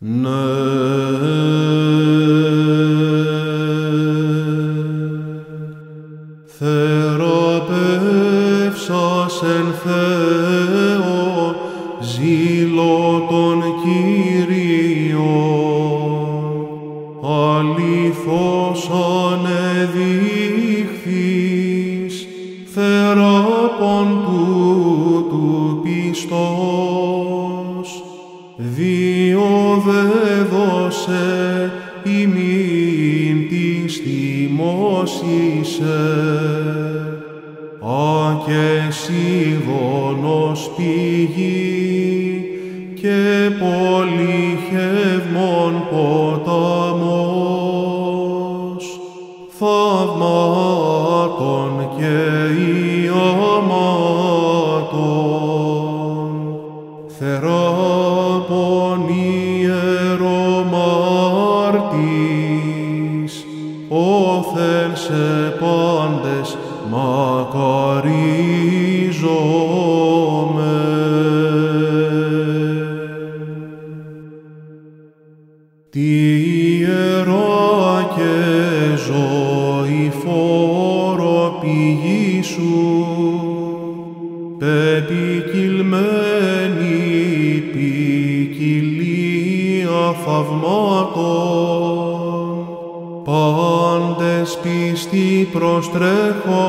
No. σώματων και πιστοί προστρέχοντες,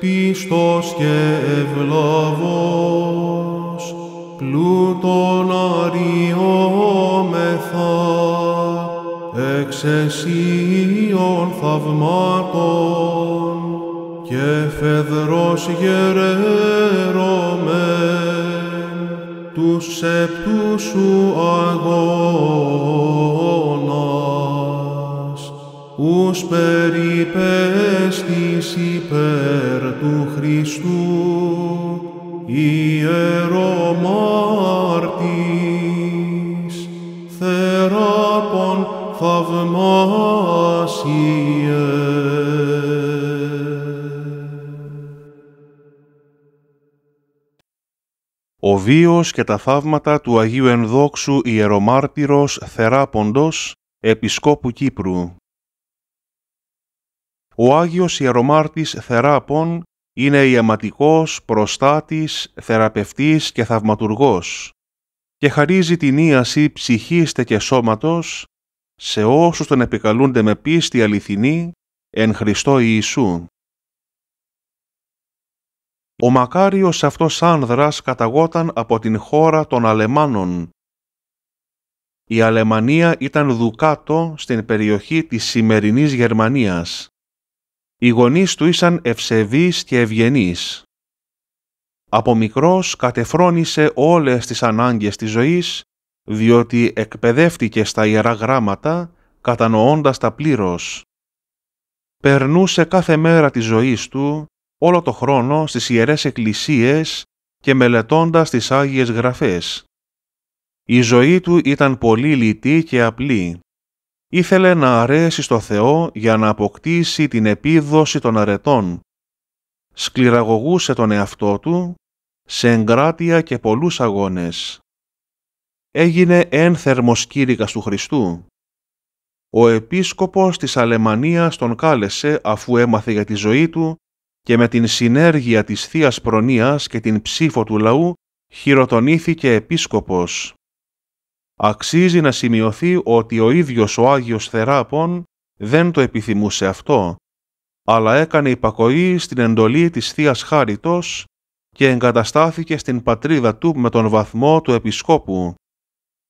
πιστός και ευλαβός, πλούτον αριόμεθα, εξαισίων θαυμάτων και φεδρός γεραίρομεν του σεπτού σου αγώνας ους περιπέστης υπέρ του Χριστού, ιερομάρτης, θεράπων θαυμάσιε. Ο βίος και τα θαύματα του Αγίου Ενδόξου Ιερομάρτυρος Θεράποντος, Επισκόπου Κύπρου ο Άγιος Ιερομάρτης Θεράπων είναι ιαματικός, προστάτης, θεραπευτής και θαυματουργός και χαρίζει την ίαση ψυχίστε και σώματος σε όσους τον επικαλούνται με πίστη αληθινή εν Χριστώ Ιησού. Ο μακάριος αυτός άνδρας καταγόταν από την χώρα των Αλεμάνων. Η Αλεμανία ήταν δουκάτο στην περιοχή της σημερινής Γερμανίας. Οι γονείς του ήσαν ευσεβείς και ευγενείς. Από μικρός κατεφρόνησε όλες τις ανάγκες της ζωής, διότι εκπαιδεύτηκε στα Ιερά Γράμματα, κατανοώντας τα πλήρως. Περνούσε κάθε μέρα της ζωής του, όλο το χρόνο στις Ιερές Εκκλησίες και μελετώντας τις Άγιες Γραφές. Η ζωή του ήταν πολύ λιτή και απλή ήθελε να αρέσει στο Θεό για να αποκτήσει την επίδοση των αρετών. Σκληραγωγούσε τον εαυτό του σε εγκράτεια και πολλούς αγώνες. Έγινε ένθερμος κήρυκας του Χριστού. Ο επίσκοπος της Αλεμανίας τον κάλεσε αφού έμαθε για τη ζωή του και με την συνέργεια της Θείας Προνοίας και την ψήφο του λαού χειροτονήθηκε επίσκοπος αξίζει να σημειωθεί ότι ο ίδιος ο Άγιος Θεράπων δεν το επιθυμούσε αυτό, αλλά έκανε υπακοή στην εντολή της θείας Χάριτος και εγκαταστάθηκε στην πατρίδα του με τον βαθμό του επισκόπου.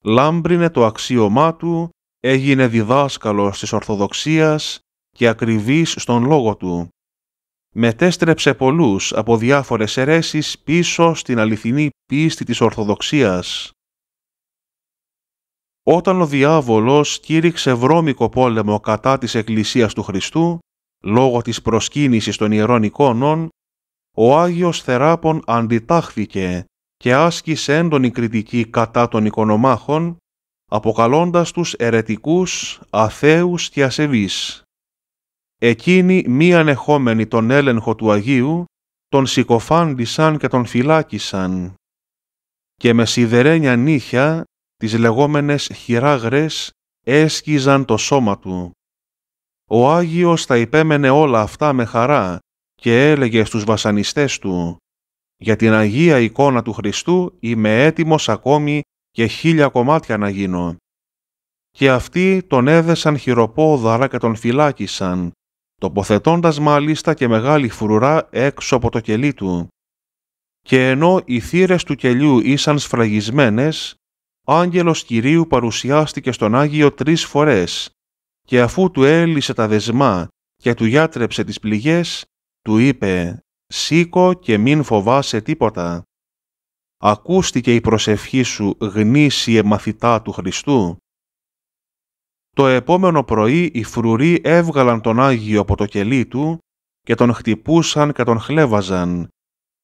Λάμπρινε το αξίωμά του, έγινε διδάσκαλος της Ορθοδοξίας και ακριβής στον λόγο του. Μετέστρεψε πολλούς από διάφορες αιρέσεις πίσω στην αληθινή πίστη της Ορθοδοξίας. Όταν ο διάβολος κήρυξε βρώμικο πόλεμο κατά της Εκκλησίας του Χριστού, λόγω της προσκύνησης των ιερών εικόνων, ο Άγιος Θεράπων αντιτάχθηκε και άσκησε έντονη κριτική κατά των οικονομάχων, αποκαλώντας τους ερετικούς, αθέους και ασεβείς. Εκείνοι μη ανεχόμενοι τον έλεγχο του Αγίου, τον συκοφάντησαν και τον φυλάκισαν. Και με σιδερένια νύχια τις λεγόμενες χειράγρες έσκιζαν το σώμα του. Ο Άγιος τα υπέμενε όλα αυτά με χαρά και έλεγε στους βασανιστές του «Για την Αγία εικόνα του Χριστού είμαι έτοιμος ακόμη και χίλια κομμάτια να γίνω». Και αυτοί τον έδεσαν χειροπόδαρα και τον φυλάκισαν, τοποθετώντας μάλιστα και μεγάλη φρουρά έξω από το κελί του. Και ενώ οι θύρες του κελιού ήσαν σφραγισμένες, άγγελος Κυρίου παρουσιάστηκε στον Άγιο τρεις φορές και αφού του έλυσε τα δεσμά και του γιάτρεψε τις πληγές, του είπε «Σήκω και μην φοβάσαι τίποτα». Ακούστηκε η προσευχή σου γνήσιε μαθητά του Χριστού. Το επόμενο πρωί οι φρουροί έβγαλαν τον Άγιο από το κελί του και τον χτυπούσαν και τον χλέβαζαν.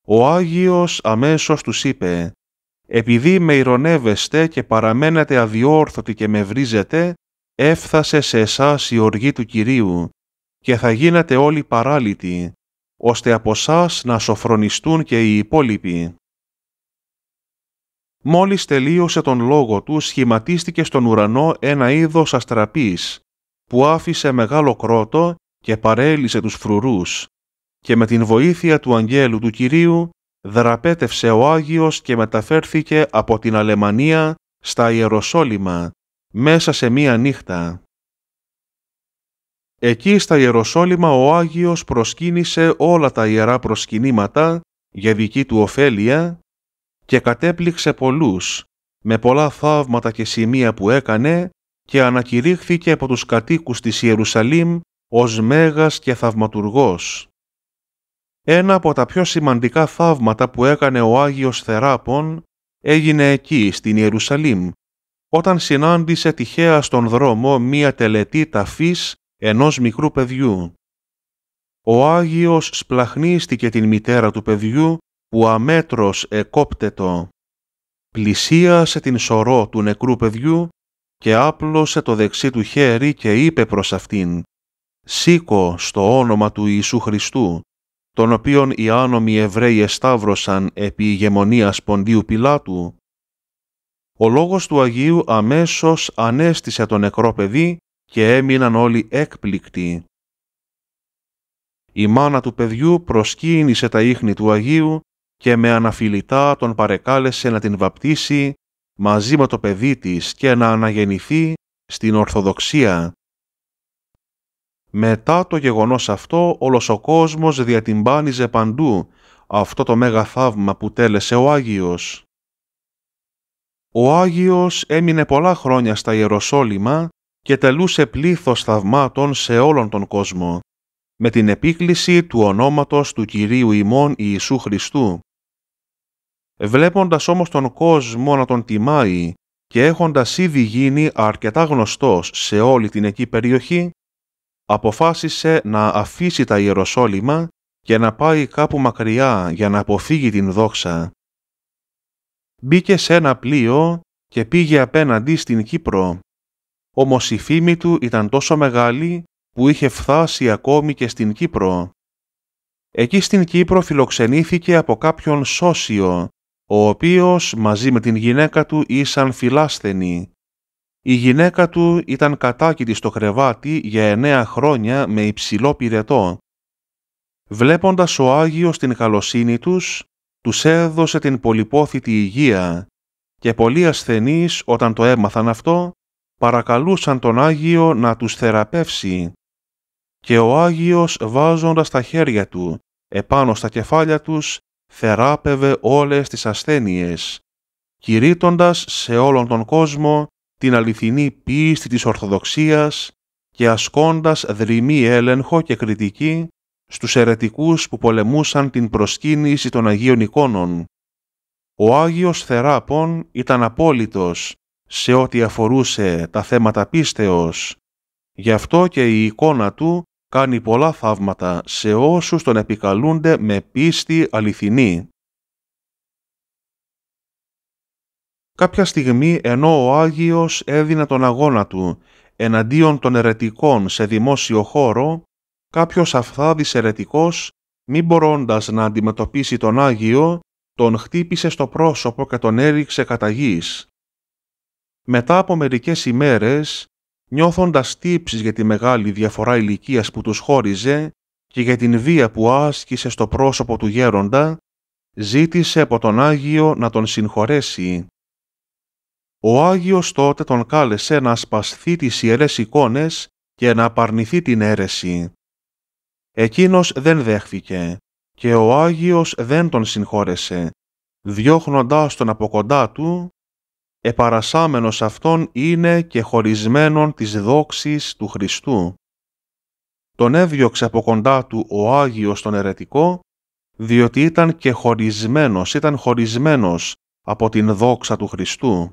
Ο Άγιος αμέσως τους είπε επειδή με ηρωνεύεστε και παραμένετε αδιόρθωτοι και με βρίζετε, έφθασε σε εσάς η οργή του Κυρίου και θα γίνετε όλοι παράλυτοι, ώστε από εσά να σοφρονιστούν και οι υπόλοιποι. Μόλις τελείωσε τον λόγο του, σχηματίστηκε στον ουρανό ένα είδος αστραπής, που άφησε μεγάλο κρότο και παρέλυσε τους φρουρούς, και με την βοήθεια του αγγέλου του Κυρίου δραπέτευσε ο Άγιος και μεταφέρθηκε από την Αλεμανία στα Ιεροσόλυμα μέσα σε μία νύχτα. Εκεί στα Ιεροσόλυμα ο Άγιος προσκύνησε όλα τα ιερά προσκυνήματα για δική του ωφέλεια και κατέπληξε πολλούς με πολλά θαύματα και σημεία που έκανε και ανακηρύχθηκε από τους κατοίκους της Ιερουσαλήμ ως Μέγας και Θαυματουργός. Ένα από τα πιο σημαντικά θαύματα που έκανε ο Άγιος Θεράπων έγινε εκεί, στην Ιερουσαλήμ, όταν συνάντησε τυχαία στον δρόμο μία τελετή ταφής ενός μικρού παιδιού. Ο Άγιος σπλαχνίστηκε την μητέρα του παιδιού που αμέτρος εκόπτετο. Πλησίασε την σωρό του νεκρού παιδιού και άπλωσε το δεξί του χέρι και είπε προς αυτήν «Σήκω στο όνομα του Ιησού Χριστού» τον οποίον οι άνομοι Εβραίοι εσταύρωσαν επί ηγεμονίας Ποντίου Πιλάτου. Ο λόγος του Αγίου αμέσως ανέστησε το νεκρό παιδί και έμειναν όλοι έκπληκτοι. Η μάνα του παιδιού προσκύνησε τα ίχνη του Αγίου και με αναφιλητά τον παρεκάλεσε να την βαπτίσει μαζί με το παιδί της και να αναγεννηθεί στην Ορθοδοξία. Μετά το γεγονός αυτό, όλος ο κόσμος διατυμπάνιζε παντού αυτό το μέγα θαύμα που τέλεσε ο Άγιος. Ο Άγιος έμεινε πολλά χρόνια στα Ιεροσόλυμα και τελούσε πλήθος θαυμάτων σε όλον τον κόσμο, με την επίκληση του ονόματος του Κυρίου ημών Ιησού Χριστού. Βλέποντας όμως τον κόσμο να τον τιμάει και έχοντας ήδη γίνει αρκετά γνωστός σε όλη την εκεί περιοχή, αποφάσισε να αφήσει τα Ιεροσόλυμα και να πάει κάπου μακριά για να αποφύγει την δόξα. Μπήκε σε ένα πλοίο και πήγε απέναντι στην Κύπρο. Όμως η φήμη του ήταν τόσο μεγάλη που είχε φθάσει ακόμη και στην Κύπρο. Εκεί στην Κύπρο φιλοξενήθηκε από κάποιον σώσιο, ο οποίος μαζί με την γυναίκα του ήσαν φιλάσθενοι. Η γυναίκα του ήταν κατάκητη στο κρεβάτι για εννέα χρόνια με υψηλό πυρετό. Βλέποντας ο Άγιος την καλοσύνη τους, τους έδωσε την πολυπόθητη υγεία και πολλοί ασθενείς όταν το έμαθαν αυτό, παρακαλούσαν τον Άγιο να τους θεραπεύσει. Και ο Άγιος βάζοντας τα χέρια του επάνω στα κεφάλια τους, θεράπευε όλες τις ασθένειες, κηρύττοντας σε όλον τον κόσμο την αληθινή πίστη της Ορθοδοξίας και ασκώντας δρυμή έλεγχο και κριτική στους ερετικούς που πολεμούσαν την προσκύνηση των Αγίων εικόνων. Ο Άγιος Θεράπων ήταν απόλυτος σε ό,τι αφορούσε τα θέματα πίστεως. Γι' αυτό και η εικόνα του κάνει πολλά θαύματα σε όσους τον επικαλούνται με πίστη αληθινή. Κάποια στιγμή ενώ ο Άγιος έδινε τον αγώνα του εναντίον των ερετικών σε δημόσιο χώρο, κάποιος αυθάδης ερετικός, μη μπορώντας να αντιμετωπίσει τον Άγιο, τον χτύπησε στο πρόσωπο και τον έριξε κατά γης. Μετά από μερικές ημέρες, νιώθοντας τύψεις για τη μεγάλη διαφορά ηλικίας που τους χώριζε και για την βία που άσκησε στο πρόσωπο του γέροντα, ζήτησε από τον Άγιο να τον συγχωρέσει ο Άγιος τότε τον κάλεσε να σπασθεί τις ιερές εικόνες και να απαρνηθεί την αίρεση. Εκείνος δεν δέχθηκε και ο Άγιος δεν τον συγχώρεσε, διώχνοντάς τον από κοντά του, επαρασάμενος αυτόν είναι και χωρισμένον της δόξης του Χριστού. Τον έδιωξε από κοντά του ο Άγιος τον αιρετικό, διότι ήταν και χωρισμένος, ήταν χωρισμένος από την δόξα του Χριστού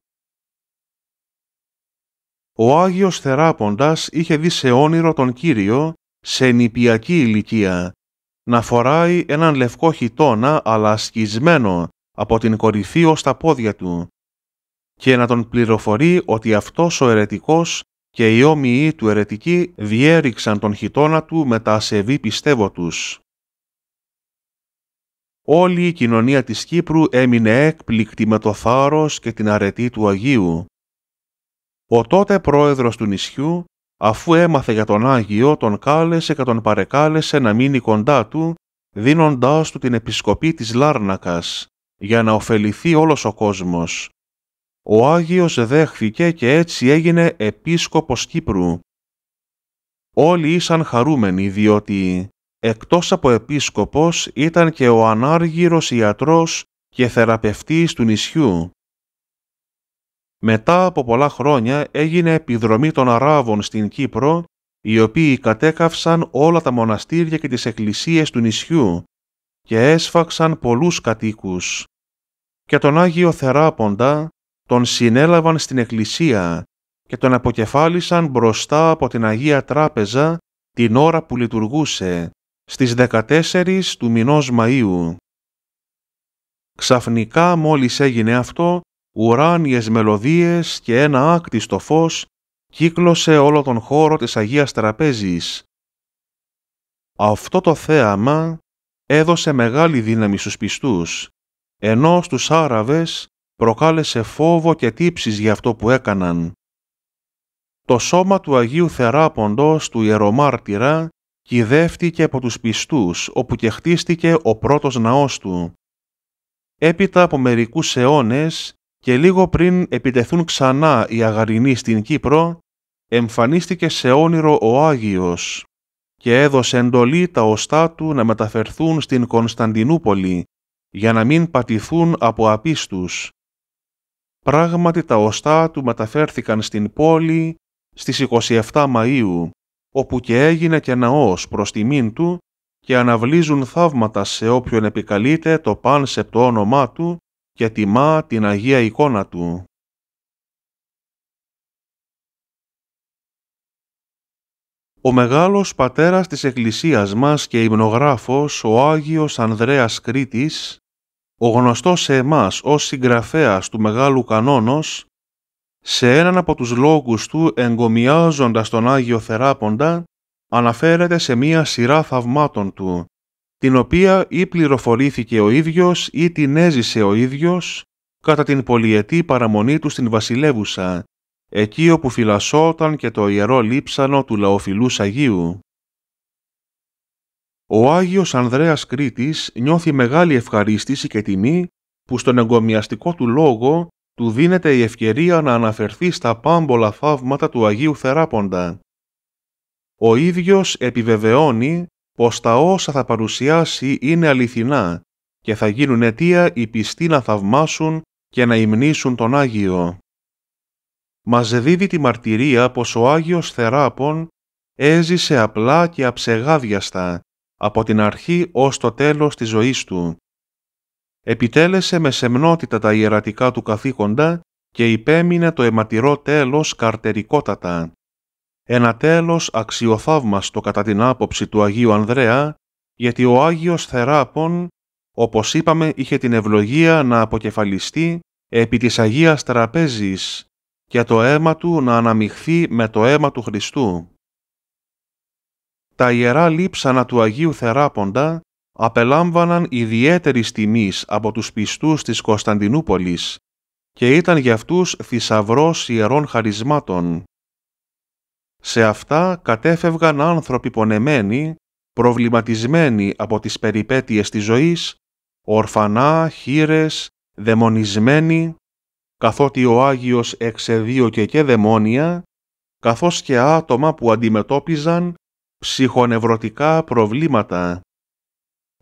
ο Άγιος Θεράποντας είχε δει σε όνειρο τον Κύριο, σε νηπιακή ηλικία, να φοράει έναν λευκό χιτόνα αλλά σκισμένο από την κορυφή ως τα πόδια του και να τον πληροφορεί ότι αυτός ο ερετικός και οι όμοιοι του ερετικοί διέριξαν τον χιτόνα του με τα ασεβή πιστεύω τους. Όλη η κοινωνία της Κύπρου έμεινε έκπληκτη με το θάρρος και την αρετή του Αγίου. Ο τότε πρόεδρος του νησιού, αφού έμαθε για τον Άγιο, τον κάλεσε και τον παρεκάλεσε να μείνει κοντά του, δίνοντάς του την επισκοπή της Λάρνακας, για να ωφεληθεί όλος ο κόσμος. Ο Άγιος δέχθηκε και έτσι έγινε επίσκοπος Κύπρου. Όλοι ήσαν χαρούμενοι διότι εκτός από επίσκοπος ήταν και ο ανάργυρος ιατρός και θεραπευτής του νησιού μετά από πολλά χρόνια έγινε επιδρομή των Αράβων στην Κύπρο, οι οποίοι κατέκαυσαν όλα τα μοναστήρια και τις εκκλησίες του νησιού και έσφαξαν πολλούς κατοίκους. Και τον Άγιο Θεράποντα τον συνέλαβαν στην εκκλησία και τον αποκεφάλισαν μπροστά από την Αγία Τράπεζα την ώρα που λειτουργούσε, στις 14 του μηνός Μαΐου. Ξαφνικά μόλις έγινε αυτό, ουράνιες μελωδίες και ένα άκτιστο φως κύκλωσε όλο τον χώρο της Αγίας Τραπέζης. Αυτό το θέαμα έδωσε μεγάλη δύναμη στους πιστούς, ενώ στους Άραβες προκάλεσε φόβο και τύψεις για αυτό που έκαναν. Το σώμα του Αγίου Θεράποντος του Ιερομάρτυρα κυδεύτηκε από τους πιστούς, όπου και χτίστηκε ο πρώτος ναός του. Έπειτα από μερικούς αιώνες, και λίγο πριν επιτεθούν ξανά οι αγαρινοί στην Κύπρο, εμφανίστηκε σε όνειρο ο Άγιος και έδωσε εντολή τα οστά του να μεταφερθούν στην Κωνσταντινούπολη για να μην πατηθούν από απίστους. Πράγματι τα οστά του μεταφέρθηκαν στην πόλη στις 27 Μαΐου, όπου και έγινε και ναός προς τιμήν του και αναβλίζουν θαύματα σε όποιον επικαλείται το πάνσεπτο όνομά του και τιμά την Αγία εικόνα του. Ο μεγάλος πατέρας της Εκκλησίας μας και υμνογράφος, ο Άγιος Ανδρέας Κρήτης, ο γνωστός σε εμάς ως συγγραφέας του Μεγάλου Κανόνος, σε έναν από τους λόγους του εγκομιάζοντας τον Άγιο Θεράποντα, αναφέρεται σε μία σειρά θαυμάτων του, την οποία ή πληροφορήθηκε ο ίδιος ή την έζησε ο ίδιος κατά την πολυετή παραμονή του στην βασιλεύουσα, εκεί όπου φυλασσόταν και το ιερό λείψανο του λαοφιλού Αγίου. Ο Άγιος Ανδρέας Κρήτης νιώθει μεγάλη ευχαρίστηση και τιμή που στον εγκομιαστικό του λόγο του δίνεται η ευκαιρία να αναφερθεί στα πάμπολα θαύματα του Αγίου Θεράποντα. Ο ίδιος επιβεβαιώνει πως τα όσα θα παρουσιάσει είναι αληθινά και θα γίνουν αιτία οι πιστοί να θαυμάσουν και να υμνήσουν τον Άγιο. Μας δίδει τη μαρτυρία πως ο Άγιος Θεράπων έζησε απλά και αψεγάδιαστα από την αρχή ως το τέλος της ζωής του. Επιτέλεσε με σεμνότητα τα ιερατικά του καθήκοντα και υπέμεινε το αιματηρό τέλος καρτερικότατα ένα τέλος αξιοθαύμαστο κατά την άποψη του Αγίου Ανδρέα, γιατί ο Άγιος Θεράπων, όπως είπαμε, είχε την ευλογία να αποκεφαλιστεί επί της Αγίας Τραπέζης και το αίμα του να αναμειχθεί με το αίμα του Χριστού. Τα Ιερά Λείψανα του Αγίου Θεράποντα απελάμβαναν ιδιαίτερη τιμής από τους πιστούς της Κωνσταντινούπολης και ήταν για αυτούς θησαυρός ιερών χαρισμάτων. Σε αυτά κατέφευγαν άνθρωποι πονεμένοι, προβληματισμένοι από τις περιπέτειες της ζωής, ορφανά, χείρες, δαιμονισμένοι, καθότι ο Άγιος εξεδίωκε και δαιμόνια, καθώς και άτομα που αντιμετώπιζαν ψυχονευρωτικά προβλήματα.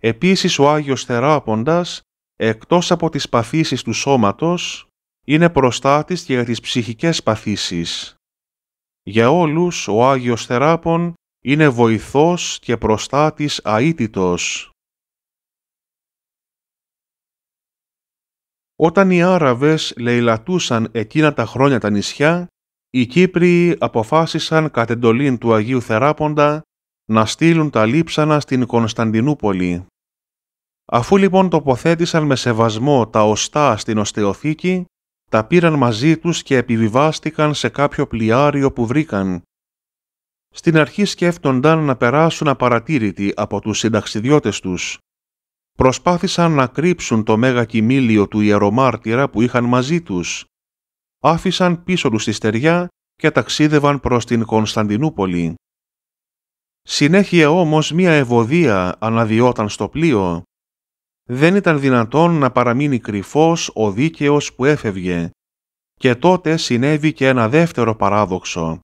Επίσης ο Άγιος Θεράποντας, εκτός από τις παθήσεις του σώματος, είναι προστάτης και για τις ψυχικές παθήσεις. Για όλους ο Άγιος Θεράπων είναι βοηθός και προστάτης αίτητος. Όταν οι Άραβες λαιλατούσαν εκείνα τα χρόνια τα νησιά, οι Κύπριοι αποφάσισαν κατ' εντολήν του Αγίου Θεράποντα να στείλουν τα λείψανα στην Κωνσταντινούπολη. Αφού λοιπόν τοποθέτησαν με σεβασμό τα οστά στην Οστεοθήκη, τα πήραν μαζί τους και επιβιβάστηκαν σε κάποιο πλοιάριο που βρήκαν. Στην αρχή σκέφτονταν να περάσουν απαρατήρητοι από τους συνταξιδιώτες τους. Προσπάθησαν να κρύψουν το μέγα κοιμήλιο του ιερομάρτυρα που είχαν μαζί τους. Άφησαν πίσω τους τη στεριά και ταξίδευαν προς την Κωνσταντινούπολη. Συνέχεια όμως μία ευωδία αναδιόταν στο πλοίο δεν ήταν δυνατόν να παραμείνει κρυφός ο δίκαιος που έφευγε. Και τότε συνέβη και ένα δεύτερο παράδοξο.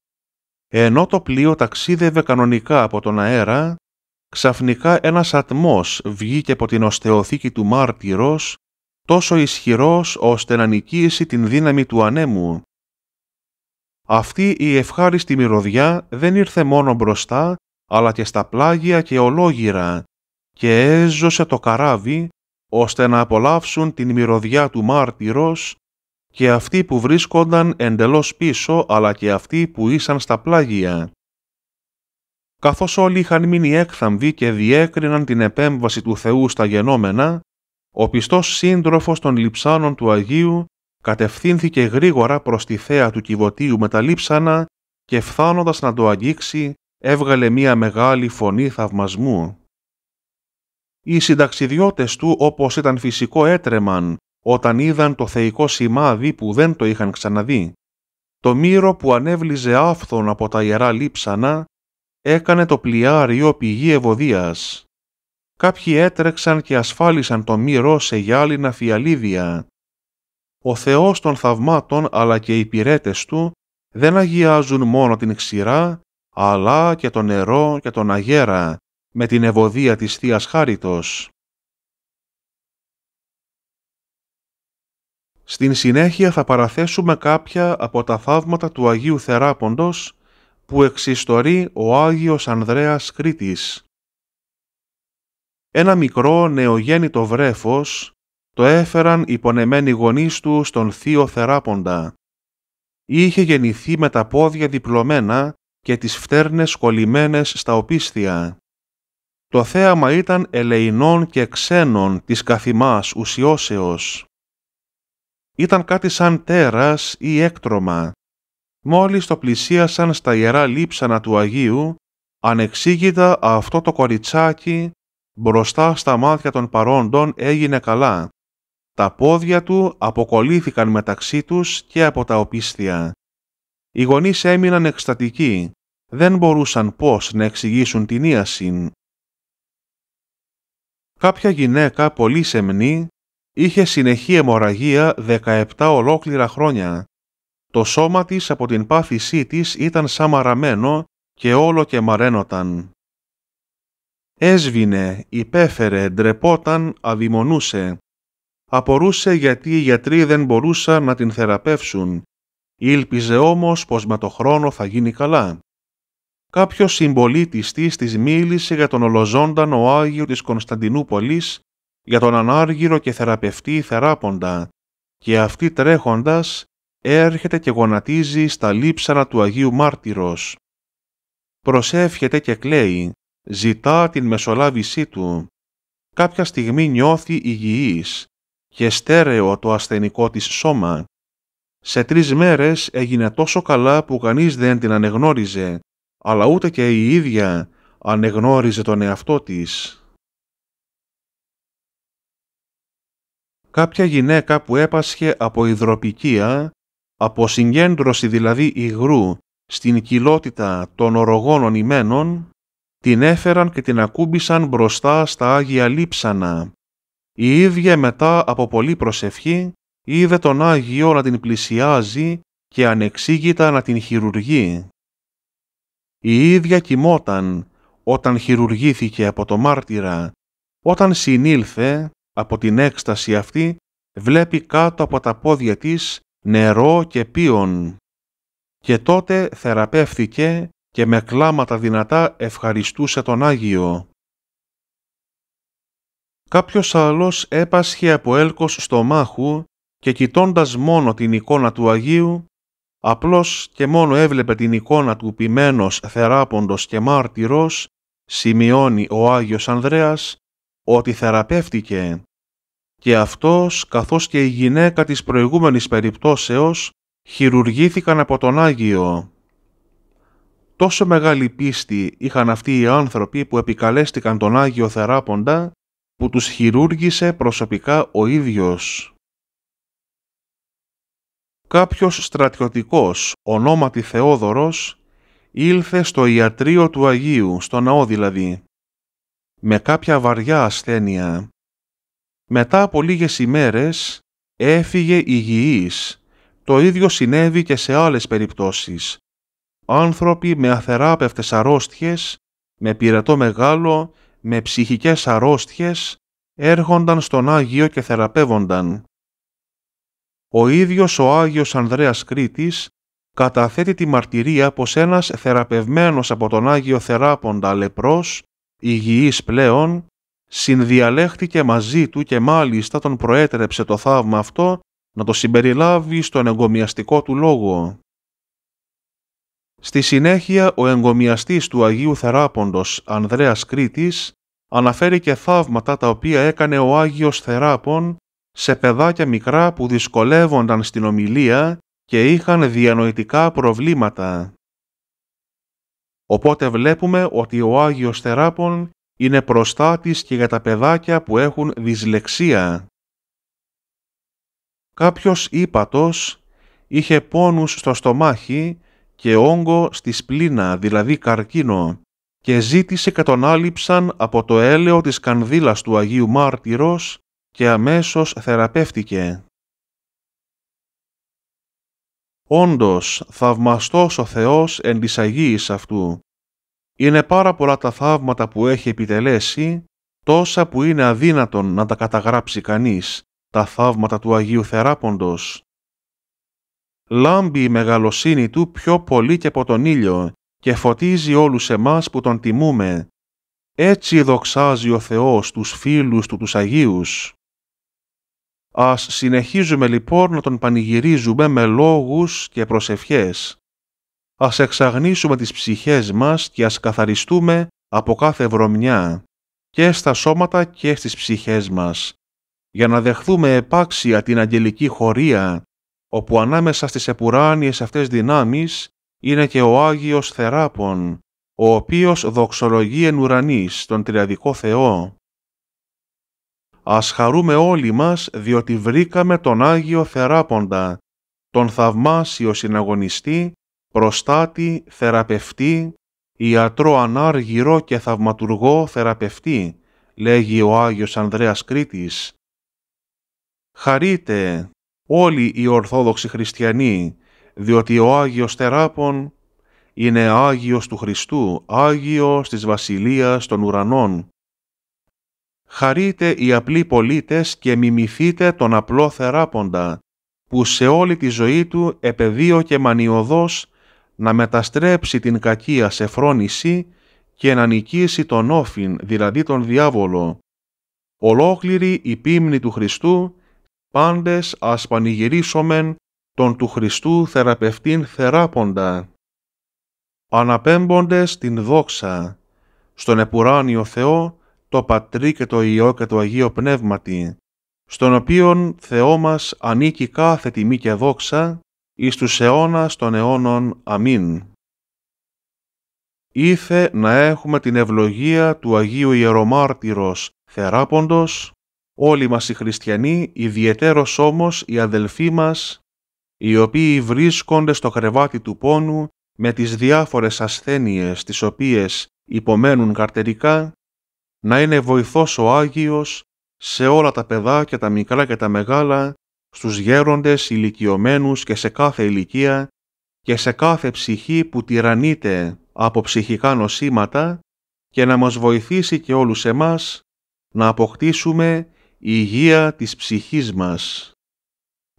Ενώ το πλοίο ταξίδευε κανονικά από τον αέρα, ξαφνικά ένας ατμός βγήκε από την οστεοθήκη του μάρτυρος, τόσο ισχυρός ώστε να νικήσει την δύναμη του ανέμου. Αυτή η ευχάριστη μυρωδιά δεν ήρθε μόνο μπροστά, αλλά και στα πλάγια και ολόγυρα, και έζωσε το καράβι ώστε να απολαύσουν την μυρωδιά του μάρτυρος και αυτοί που βρίσκονταν εντελώς πίσω αλλά και αυτοί που ήσαν στα πλάγια. Καθώς όλοι είχαν μείνει έκθαμβοι και διέκριναν την επέμβαση του Θεού στα γενόμενα, ο πιστός σύντροφος των λειψάνων του Αγίου κατευθύνθηκε γρήγορα προς τη θέα του κυβωτίου με τα λείψανα και φθάνοντας να το αγγίξει έβγαλε μία μεγάλη φωνή θαυμασμού. Οι συνταξιδιώτες του όπως ήταν φυσικό έτρεμαν όταν είδαν το θεϊκό σημάδι που δεν το είχαν ξαναδεί. Το μύρο που ανέβλιζε άφθον από τα ιερά λείψανα έκανε το πλοιάριο πηγή ευωδίας. Κάποιοι έτρεξαν και ασφάλισαν το μύρο σε γυάλινα φιαλίδια. Ο Θεός των θαυμάτων αλλά και οι πυρέτες του δεν αγιάζουν μόνο την ξηρά, αλλά και το νερό και τον αγέρα, με την ευωδία της Θείας Χάριτος. Στην συνέχεια θα παραθέσουμε κάποια από τα θαύματα του Αγίου Θεράποντος που εξιστορεί ο Άγιος Ανδρέας Κρήτης. Ένα μικρό νεογέννητο βρέφος το έφεραν οι πονεμένοι γονείς του στον θείο Θεράποντα. Είχε γεννηθεί με τα πόδια διπλωμένα και τις φτέρνες κολλημένες στα οπίστια. Το θέαμα ήταν ελεηνών και ξένων της καθημάς ουσιώσεως. Ήταν κάτι σαν τέρας ή έκτρωμα. Μόλις το πλησίασαν στα ιερά λείψανα του Αγίου, ανεξήγητα αυτό το κοριτσάκι μπροστά στα μάτια των παρόντων έγινε καλά. Τα πόδια του αποκολλήθηκαν μεταξύ τους και από τα οπίστια. Οι γονείς έμειναν εκστατικοί, δεν μπορούσαν πώς να εξηγήσουν την ίαση κάποια γυναίκα πολύ σεμνή είχε συνεχή αιμορραγία 17 ολόκληρα χρόνια. Το σώμα της από την πάθησή της ήταν σαν μαραμένο και όλο και μαραίνοταν. Έσβηνε, υπέφερε, ντρεπόταν, αδειμονούσε. Απορούσε γιατί οι γιατροί δεν μπορούσαν να την θεραπεύσουν. Ήλπιζε όμως πως με το χρόνο θα γίνει καλά. Κάποιος συμπολίτης της της μίλησε για τον ο Άγιο της Κωνσταντινούπολης, για τον ανάργυρο και θεραπευτή θεράποντα, και αυτή τρέχοντας έρχεται και γονατίζει στα λείψανα του Αγίου Μάρτυρος. Προσεύχεται και κλαίει, ζητά την μεσολάβησή του. Κάποια στιγμή νιώθει υγιής και στέρεο το ασθενικό της σώμα. Σε τρεις μέρες έγινε τόσο καλά που κανείς δεν την ανεγνώριζε αλλά ούτε και η ίδια ανεγνώριζε τον εαυτό της. Κάποια γυναίκα που έπασχε από υδροπικία, από συγκέντρωση δηλαδή υγρού στην κοιλότητα των ορογόνων ημένων, την έφεραν και την ακούμπησαν μπροστά στα Άγια Λείψανα. Η ίδια μετά από πολλή προσευχή είδε τον Άγιο να την πλησιάζει και ανεξήγητα να την χειρουργεί. Η ίδια κοιμόταν όταν χειρουργήθηκε από το μάρτυρα, όταν συνήλθε από την έκσταση αυτή, βλέπει κάτω από τα πόδια της νερό και πίον. Και τότε θεραπεύθηκε και με κλάματα δυνατά ευχαριστούσε τον Άγιο. Κάποιος άλλος έπασχε από έλκος στο μάχου και κοιτώντας μόνο την εικόνα του Αγίου απλώς και μόνο έβλεπε την εικόνα του ποιμένος θεράποντος και μάρτυρος, σημειώνει ο Άγιος Ανδρέας ότι θεραπεύτηκε και αυτός καθώς και η γυναίκα της προηγούμενης περιπτώσεως χειρουργήθηκαν από τον Άγιο. Τόσο μεγάλη πίστη είχαν αυτοί οι άνθρωποι που επικαλέστηκαν τον Άγιο Θεράποντα που τους χειρούργησε προσωπικά ο ίδιος κάποιος στρατιωτικός, ονόματι Θεόδωρος, ήλθε στο ιατρείο του Αγίου, στο ναό δηλαδή, με κάποια βαριά ασθένεια. Μετά από λίγες ημέρες έφυγε υγιής. Το ίδιο συνέβη και σε άλλες περιπτώσεις. Άνθρωποι με αθεράπευτες αρρώστιες, με πυρετό μεγάλο, με ψυχικές αρρώστιες, έρχονταν στον Άγιο και θεραπεύονταν. Ο ίδιος ο Άγιος Ανδρέας Κρήτης καταθέτει τη μαρτυρία πως ένας θεραπευμένος από τον Άγιο Θεράποντα λεπρός, υγιής πλέον, συνδιαλέχτηκε μαζί του και μάλιστα τον προέτρεψε το θαύμα αυτό να το συμπεριλάβει στον εγκομιαστικό του λόγο. Στη συνέχεια, ο εγκομιαστής του Αγίου Θεράποντος, Ανδρέας Κρήτης, αναφέρει και θαύματα τα οποία έκανε ο Άγιος Θεράπον σε παιδάκια μικρά που δυσκολεύονταν στην ομιλία και είχαν διανοητικά προβλήματα. Οπότε βλέπουμε ότι ο Άγιος Θεράπων είναι προστάτης και για τα παιδάκια που έχουν δυσλεξία. Κάποιος ύπατος είχε πόνους στο στομάχι και όγκο στη σπλήνα, δηλαδή καρκίνο, και ζήτησε κατονάληψαν από το έλεο της κανδύλας του Αγίου Μάρτυρος και αμέσως θεραπεύτηκε. Όντως, θαυμαστός ο Θεός εν της Αγίης αυτού. Είναι πάρα πολλά τα θαύματα που έχει επιτελέσει, τόσα που είναι αδύνατον να τα καταγράψει κανείς, τα θαύματα του Αγίου Θεράποντος. Λάμπει η μεγαλοσύνη του πιο πολύ και από τον ήλιο και φωτίζει όλους εμάς που τον τιμούμε. Έτσι δοξάζει ο Θεός τους φίλους του τους Αγίους. Ας συνεχίζουμε λοιπόν να τον πανηγυρίζουμε με λόγους και προσευχές. Ας εξαγνίσουμε τις ψυχές μας και ας καθαριστούμε από κάθε βρωμιά και στα σώματα και στις ψυχές μας, για να δεχθούμε επάξια την αγγελική χωρία, όπου ανάμεσα στις επουράνιες αυτές δυνάμεις είναι και ο Άγιος Θεράπων, ο οποίος δοξολογεί εν ουρανής τον Τριαδικό Θεό ας χαρούμε όλοι μας διότι βρήκαμε τον Άγιο Θεράποντα, τον θαυμάσιο συναγωνιστή, προστάτη, θεραπευτή, ιατρό ανάργυρο και θαυματουργό θεραπευτή, λέγει ο Άγιος Ανδρέας Κρήτης. Χαρείτε όλοι οι Ορθόδοξοι Χριστιανοί, διότι ο Άγιος Θεράπον είναι Άγιος του Χριστού, Άγιος της Βασιλείας των Ουρανών. Χαρείτε οι απλοί πολίτες και μιμηθείτε τον απλό θεράποντα, που σε όλη τη ζωή του και μανιωδώς να μεταστρέψει την κακία σε φρόνηση και να νικήσει τον όφιν, δηλαδή τον διάβολο. Ολόκληρη η πίμνη του Χριστού, πάντες ας πανηγυρίσομεν τον του Χριστού θεραπευτήν θεράποντα. Αναπέμποντες την δόξα, στον επουράνιο Θεό, το Πατρί και το Υιό και το Αγίο Πνεύματι, στον οποίον Θεό μας ανήκει κάθε τιμή και δόξα, εις τους αιώνας των αιώνων. Αμήν. Ήθε να έχουμε την ευλογία του Αγίου Ιερομάρτυρος Θεράποντος, όλοι μας οι χριστιανοί, ιδιαιτέρως όμως οι αδελφοί μας, οι οποίοι βρίσκονται στο κρεβάτι του πόνου με τις διάφορες ασθένειες τις οποίες υπομένουν καρτερικά, να είναι βοηθός ο Άγιος σε όλα τα παιδά και τα μικρά και τα μεγάλα, στους γέροντες ηλικιωμένους και σε κάθε ηλικία και σε κάθε ψυχή που τυραννείται από ψυχικά νοσήματα και να μας βοηθήσει και όλους εμάς να αποκτήσουμε υγεία της ψυχής μας.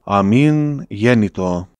Αμήν γέννητο.